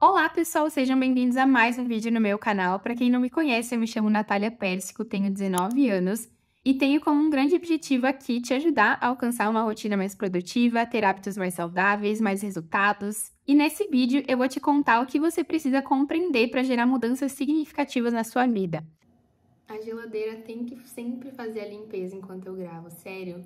Olá, pessoal, sejam bem-vindos a mais um vídeo no meu canal. Para quem não me conhece, eu me chamo Natália Pérsico, tenho 19 anos e tenho como um grande objetivo aqui te ajudar a alcançar uma rotina mais produtiva, ter hábitos mais saudáveis, mais resultados. E nesse vídeo eu vou te contar o que você precisa compreender para gerar mudanças significativas na sua vida. A geladeira tem que sempre fazer a limpeza enquanto eu gravo, sério.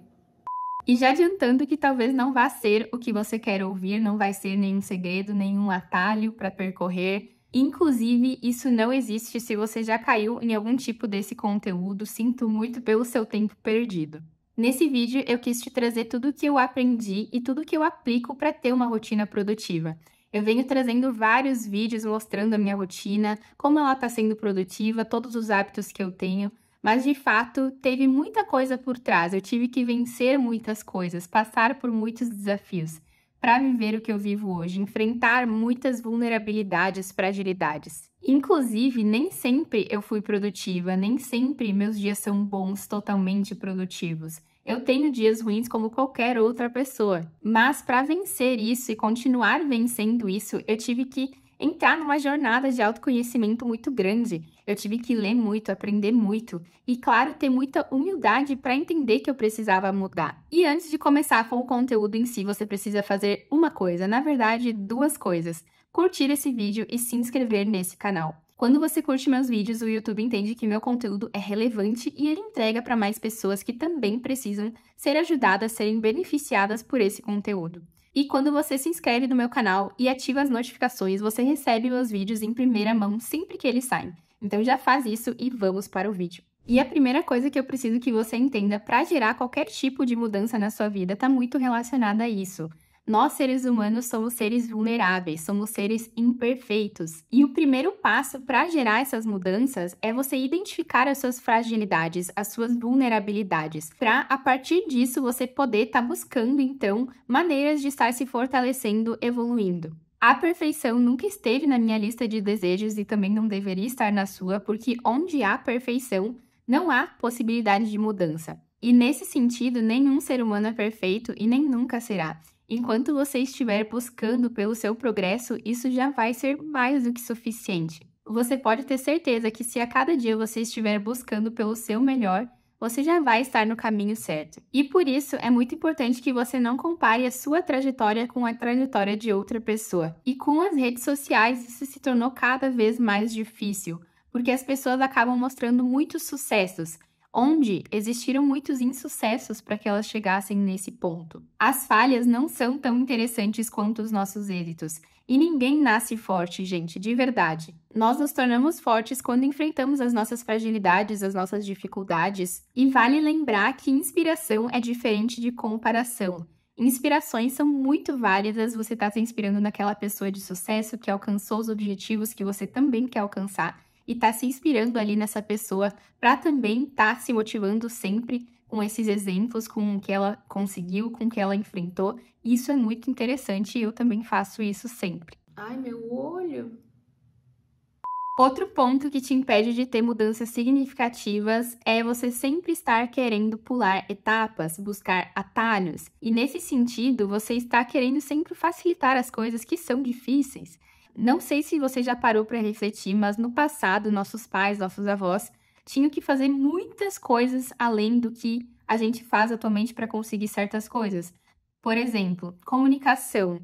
E já adiantando que talvez não vá ser o que você quer ouvir, não vai ser nenhum segredo, nenhum atalho para percorrer. Inclusive, isso não existe se você já caiu em algum tipo desse conteúdo. Sinto muito pelo seu tempo perdido. Nesse vídeo, eu quis te trazer tudo o que eu aprendi e tudo o que eu aplico para ter uma rotina produtiva. Eu venho trazendo vários vídeos mostrando a minha rotina, como ela está sendo produtiva, todos os hábitos que eu tenho. Mas de fato, teve muita coisa por trás. Eu tive que vencer muitas coisas, passar por muitos desafios para viver o que eu vivo hoje, enfrentar muitas vulnerabilidades, fragilidades. Inclusive, nem sempre eu fui produtiva, nem sempre meus dias são bons, totalmente produtivos. Eu tenho dias ruins como qualquer outra pessoa, mas para vencer isso e continuar vencendo isso, eu tive que entrar numa jornada de autoconhecimento muito grande. Eu tive que ler muito, aprender muito e, claro, ter muita humildade para entender que eu precisava mudar. E antes de começar com o conteúdo em si, você precisa fazer uma coisa, na verdade, duas coisas: curtir esse vídeo e se inscrever nesse canal. Quando você curte meus vídeos, o YouTube entende que meu conteúdo é relevante e ele entrega para mais pessoas que também precisam ser ajudadas a serem beneficiadas por esse conteúdo. E quando você se inscreve no meu canal e ativa as notificações, você recebe meus vídeos em primeira mão sempre que eles saem. Então já faz isso e vamos para o vídeo. E a primeira coisa que eu preciso que você entenda para gerar qualquer tipo de mudança na sua vida está muito relacionada a isso. Nós, seres humanos, somos seres vulneráveis, somos seres imperfeitos. E o primeiro passo para gerar essas mudanças é você identificar as suas fragilidades, as suas vulnerabilidades, para a partir disso você poder estar tá buscando, então, maneiras de estar se fortalecendo, evoluindo. A perfeição nunca esteve na minha lista de desejos e também não deveria estar na sua, porque onde há perfeição, não há possibilidade de mudança. E nesse sentido, nenhum ser humano é perfeito e nem nunca será. Enquanto você estiver buscando pelo seu progresso, isso já vai ser mais do que suficiente. Você pode ter certeza que se a cada dia você estiver buscando pelo seu melhor, você já vai estar no caminho certo. E por isso é muito importante que você não compare a sua trajetória com a trajetória de outra pessoa. E com as redes sociais isso se tornou cada vez mais difícil, porque as pessoas acabam mostrando muitos sucessos, onde existiram muitos insucessos para que elas chegassem nesse ponto. As falhas não são tão interessantes quanto os nossos êxitos. E ninguém nasce forte, gente, de verdade. Nós nos tornamos fortes quando enfrentamos as nossas fragilidades, as nossas dificuldades. E vale lembrar que inspiração é diferente de comparação. Inspirações são muito válidas, você está se inspirando naquela pessoa de sucesso que alcançou os objetivos que você também quer alcançar e tá se inspirando ali nessa pessoa para também estar tá se motivando sempre com esses exemplos, com o que ela conseguiu, com o que ela enfrentou. Isso é muito interessante e eu também faço isso sempre. Ai, meu olho! Outro ponto que te impede de ter mudanças significativas é você sempre estar querendo pular etapas, buscar atalhos. E nesse sentido, você está querendo sempre facilitar as coisas que são difíceis. Não sei se você já parou para refletir, mas no passado, nossos pais, nossos avós tinham que fazer muitas coisas além do que a gente faz atualmente para conseguir certas coisas. Por exemplo, comunicação.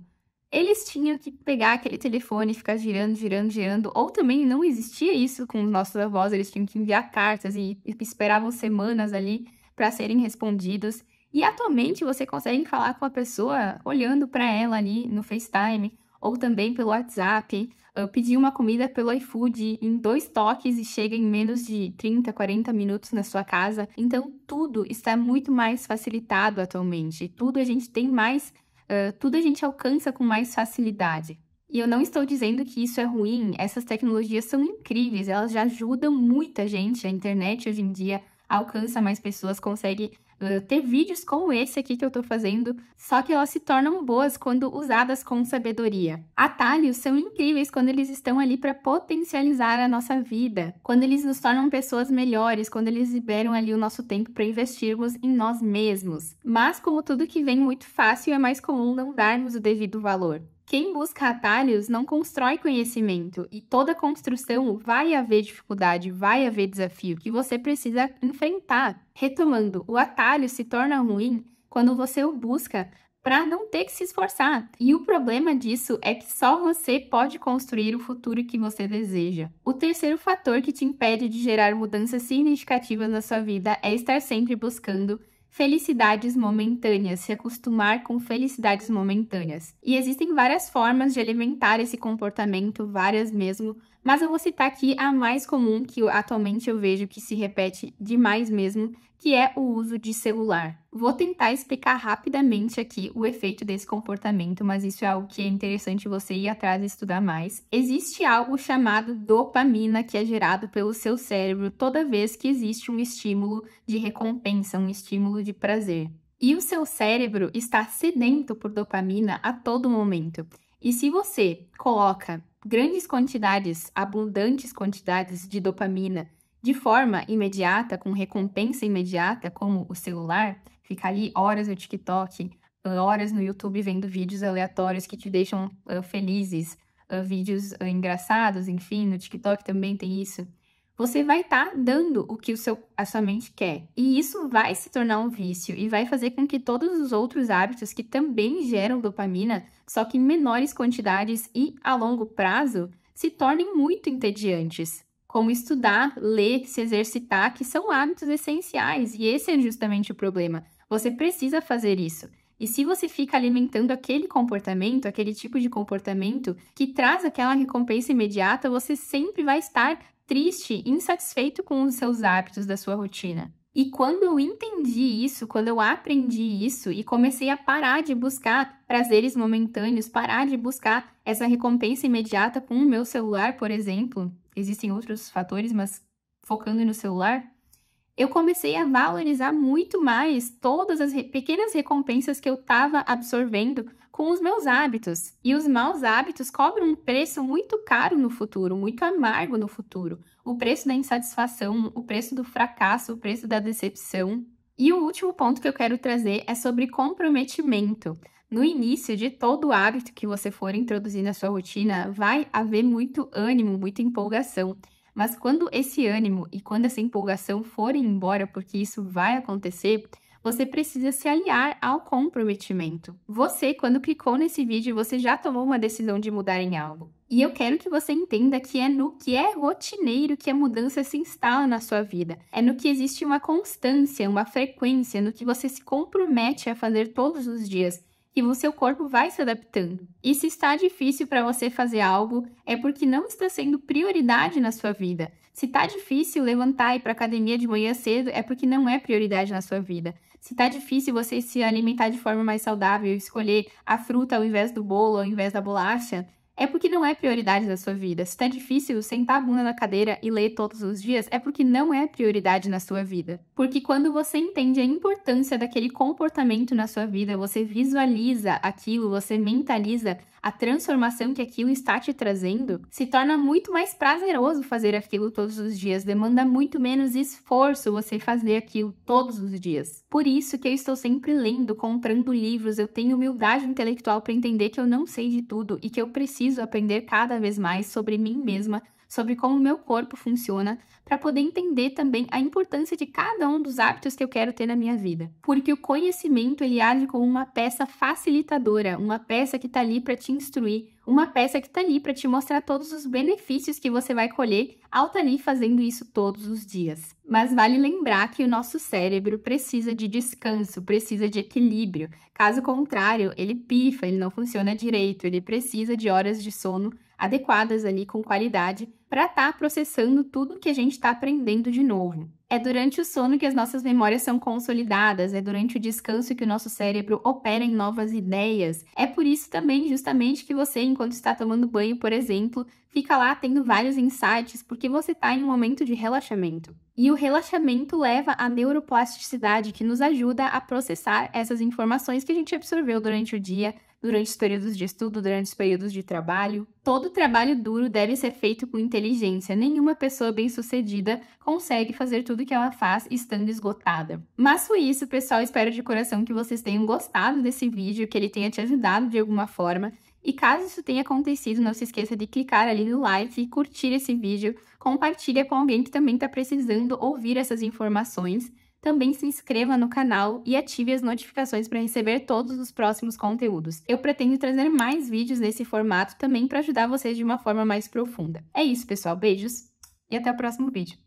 Eles tinham que pegar aquele telefone e ficar girando, girando, girando. Ou também não existia isso com os nossos avós, eles tinham que enviar cartas e esperavam semanas ali para serem respondidas. E atualmente você consegue falar com a pessoa olhando para ela ali no FaceTime ou também pelo WhatsApp, pedir uma comida pelo iFood em dois toques e chega em menos de 30, 40 minutos na sua casa. Então, tudo está muito mais facilitado atualmente. Tudo a gente tem mais, uh, tudo a gente alcança com mais facilidade. E eu não estou dizendo que isso é ruim, essas tecnologias são incríveis, elas já ajudam muita gente. A internet hoje em dia alcança mais pessoas, consegue eh, ter vídeos como esse aqui que eu tô fazendo, só que elas se tornam boas quando usadas com sabedoria. Atalhos são incríveis quando eles estão ali para potencializar a nossa vida, quando eles nos tornam pessoas melhores, quando eles liberam ali o nosso tempo para investirmos em nós mesmos. Mas como tudo que vem muito fácil, é mais comum não darmos o devido valor. Quem busca atalhos não constrói conhecimento e toda construção vai haver dificuldade, vai haver desafio que você precisa enfrentar. Retomando, o atalho se torna ruim quando você o busca para não ter que se esforçar. E o problema disso é que só você pode construir o futuro que você deseja. O terceiro fator que te impede de gerar mudanças significativas na sua vida é estar sempre buscando felicidades momentâneas, se acostumar com felicidades momentâneas. E existem várias formas de alimentar esse comportamento, várias mesmo, mas eu vou citar aqui a mais comum que atualmente eu vejo que se repete demais mesmo, que é o uso de celular. Vou tentar explicar rapidamente aqui o efeito desse comportamento, mas isso é algo que é interessante você ir atrás e estudar mais. Existe algo chamado dopamina que é gerado pelo seu cérebro toda vez que existe um estímulo de recompensa, um estímulo de prazer. E o seu cérebro está sedento por dopamina a todo momento. E se você coloca grandes quantidades, abundantes quantidades de dopamina de forma imediata, com recompensa imediata, como o celular, ficar ali horas no TikTok, horas no YouTube vendo vídeos aleatórios que te deixam uh, felizes, uh, vídeos uh, engraçados, enfim, no TikTok também tem isso você vai estar tá dando o que o seu, a sua mente quer. E isso vai se tornar um vício e vai fazer com que todos os outros hábitos que também geram dopamina, só que em menores quantidades e a longo prazo, se tornem muito entediantes. Como estudar, ler, se exercitar, que são hábitos essenciais, e esse é justamente o problema. Você precisa fazer isso. E se você fica alimentando aquele comportamento, aquele tipo de comportamento que traz aquela recompensa imediata, você sempre vai estar triste insatisfeito com os seus hábitos da sua rotina. E quando eu entendi isso, quando eu aprendi isso e comecei a parar de buscar prazeres momentâneos, parar de buscar essa recompensa imediata com o meu celular, por exemplo, existem outros fatores, mas focando no celular, eu comecei a valorizar muito mais todas as re pequenas recompensas que eu estava absorvendo com os meus hábitos. E os maus hábitos cobram um preço muito caro no futuro, muito amargo no futuro. O preço da insatisfação, o preço do fracasso, o preço da decepção. E o último ponto que eu quero trazer é sobre comprometimento. No início de todo hábito que você for introduzir na sua rotina, vai haver muito ânimo, muita empolgação. Mas quando esse ânimo e quando essa empolgação forem embora, porque isso vai acontecer, você precisa se aliar ao comprometimento. Você, quando clicou nesse vídeo, você já tomou uma decisão de mudar em algo. E eu quero que você entenda que é no que é rotineiro que a mudança se instala na sua vida. É no que existe uma constância, uma frequência, no que você se compromete a fazer todos os dias que o seu corpo vai se adaptando. E se está difícil para você fazer algo, é porque não está sendo prioridade na sua vida. Se está difícil levantar e ir para academia de manhã cedo, é porque não é prioridade na sua vida. Se está difícil você se alimentar de forma mais saudável, escolher a fruta ao invés do bolo, ao invés da bolacha, é porque não é prioridade na sua vida. Se tá difícil sentar a bunda na cadeira e ler todos os dias, é porque não é prioridade na sua vida. Porque quando você entende a importância daquele comportamento na sua vida, você visualiza aquilo, você mentaliza a transformação que aquilo está te trazendo, se torna muito mais prazeroso fazer aquilo todos os dias, demanda muito menos esforço você fazer aquilo todos os dias. Por isso que eu estou sempre lendo, comprando livros, eu tenho humildade intelectual para entender que eu não sei de tudo e que eu preciso preciso aprender cada vez mais sobre mim mesma sobre como o meu corpo funciona, para poder entender também a importância de cada um dos hábitos que eu quero ter na minha vida. Porque o conhecimento ele age como uma peça facilitadora, uma peça que está ali para te instruir, uma peça que está ali para te mostrar todos os benefícios que você vai colher ao estar tá ali fazendo isso todos os dias. Mas vale lembrar que o nosso cérebro precisa de descanso, precisa de equilíbrio. Caso contrário, ele pifa, ele não funciona direito, ele precisa de horas de sono adequadas ali com qualidade para estar tá processando tudo que a gente está aprendendo de novo. É durante o sono que as nossas memórias são consolidadas, é durante o descanso que o nosso cérebro opera em novas ideias. É por isso também, justamente, que você, enquanto está tomando banho, por exemplo, fica lá tendo vários insights, porque você está em um momento de relaxamento. E o relaxamento leva à neuroplasticidade, que nos ajuda a processar essas informações que a gente absorveu durante o dia, durante os períodos de estudo, durante os períodos de trabalho. Todo trabalho duro deve ser feito com inteligência. Nenhuma pessoa bem-sucedida consegue fazer tudo o que ela faz estando esgotada. Mas foi isso, pessoal. Espero de coração que vocês tenham gostado desse vídeo, que ele tenha te ajudado de alguma forma. E caso isso tenha acontecido, não se esqueça de clicar ali no like, curtir esse vídeo, compartilha com alguém que também está precisando ouvir essas informações. Também se inscreva no canal e ative as notificações para receber todos os próximos conteúdos. Eu pretendo trazer mais vídeos nesse formato também para ajudar vocês de uma forma mais profunda. É isso, pessoal. Beijos e até o próximo vídeo.